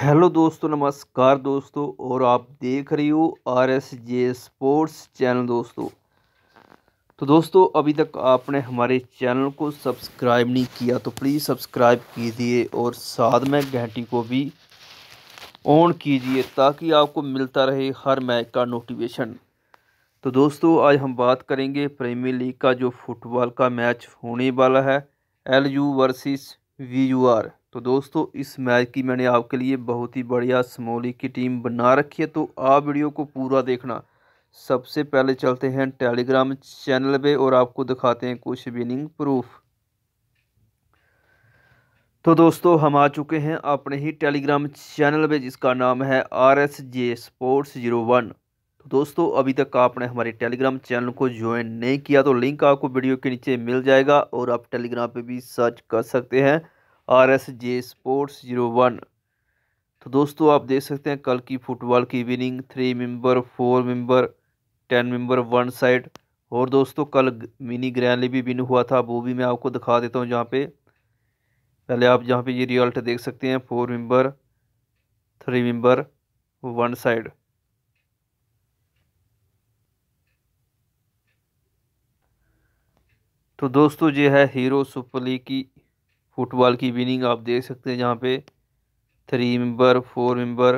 hello दोस्तों नमस्कार दोस्तों और आप देख रही हो R S J sports channel दोस्तों तो दोस्तों अभी तक आपने हमारे चैनल को सब्सक्राइब नहीं किया तो प्लीज़ सब्सक्राइब कीजिए और साथ में घंटी को भी ऑन कीजिए ताकि आपको मिलता रहे हर मैच का नोटिफिकेशन तो दोस्तों आज हम बात करेंगे प्रीमियर लीग का जो फुटबॉल का मैच होने वाला है L U versus V U R तो दोस्तों इस मैच की मैंने आपके लिए बहुत ही बढ़िया समोली की टीम बना रखी है तो आप वीडियो को पूरा देखना सबसे पहले चलते हैं टेलीग्राम चैनल पे और आपको दिखाते हैं कुछ विनिंग प्रूफ तो दोस्तों हम आ चुके हैं अपने ही टेलीग्राम चैनल पे जिसका नाम है R S J sports zero one तो दोस्तों अभी तक आपने हमारे टेलीग्राम चैनल को ज्वाइन नहीं किया तो लिंक आपको वीडियो के नीचे मिल जाएगा और आप टेलीग्राम पर भी सर्च कर सकते हैं R S J sports zero one तो दोस्तों आप देख सकते हैं कल की फुटबॉल की winning three member four member ten member one side और दोस्तों कल मिनी ग्रैंडली भी विन हुआ था वो भी मैं आपको दिखा देता हूँ जहाँ पे पहले आप जहाँ पे ये रिजल्ट देख सकते हैं four member three member one side तो दोस्तों ये है हीरो सुपर लीग की फुटबॉल की विनिंग आप देख सकते हैं यहाँ पे three member four member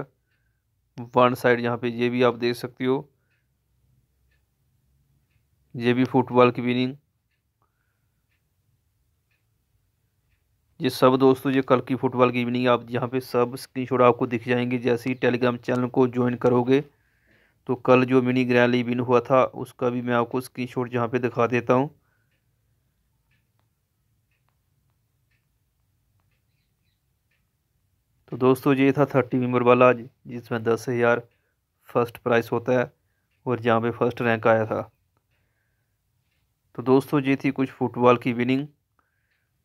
one side यहाँ पे ये भी आप देख सकते हो ये भी फुटबॉल की विनिंग ये सब दोस्तों ये कल की फुटबॉल की इवनिंग आप यहाँ पे सब स्क्रीनशॉट आपको दिख जाएंगे जैसे ही टेलीग्राम चैनल को ज्वाइन करोगे तो कल जो मिनी ग्रैंड विन हुआ था उसका भी मैं आपको स्क्रीनशॉट यहाँ पे दिखा देता हूँ दोस्तों ये था थर्टी मेम्बर वाला जिसमें दस हज़ार फर्स्ट प्राइस होता है और जहाँ पे फर्स्ट रैंक आया था तो दोस्तों ये थी कुछ फुटबॉल की विनिंग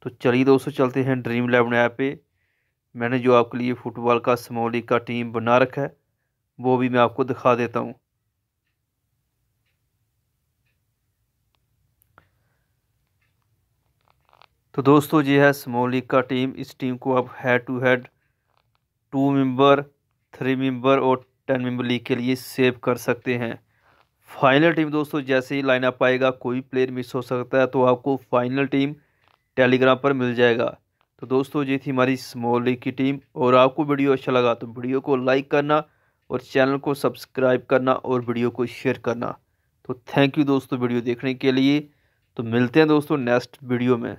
तो चलिए दोस्तों चलते हैं ड्रीम इलेवन ऐप पे मैंने जो आपके लिए फ़ुटबॉल का स्मॉल का टीम बना रखा है वो भी मैं आपको दिखा देता हूँ तो दोस्तों ये है स्मॉल का टीम इस टीम को आप head to head two member three member और टेन मेंबर लीग के लिए सेव कर सकते हैं फाइनल टीम दोस्तों जैसे ही लाइन अप आएगा कोई प्लेयर मिस हो सकता है तो आपको फाइनल टीम टेलीग्राम पर मिल जाएगा तो दोस्तों ये थी हमारी स्मॉल लीग की टीम और आपको वीडियो अच्छा लगा तो वीडियो को लाइक करना और चैनल को सब्सक्राइब करना और वीडियो को शेयर करना तो थैंक यू दोस्तों वीडियो देखने के लिए तो मिलते हैं दोस्तों नेक्स्ट वीडियो में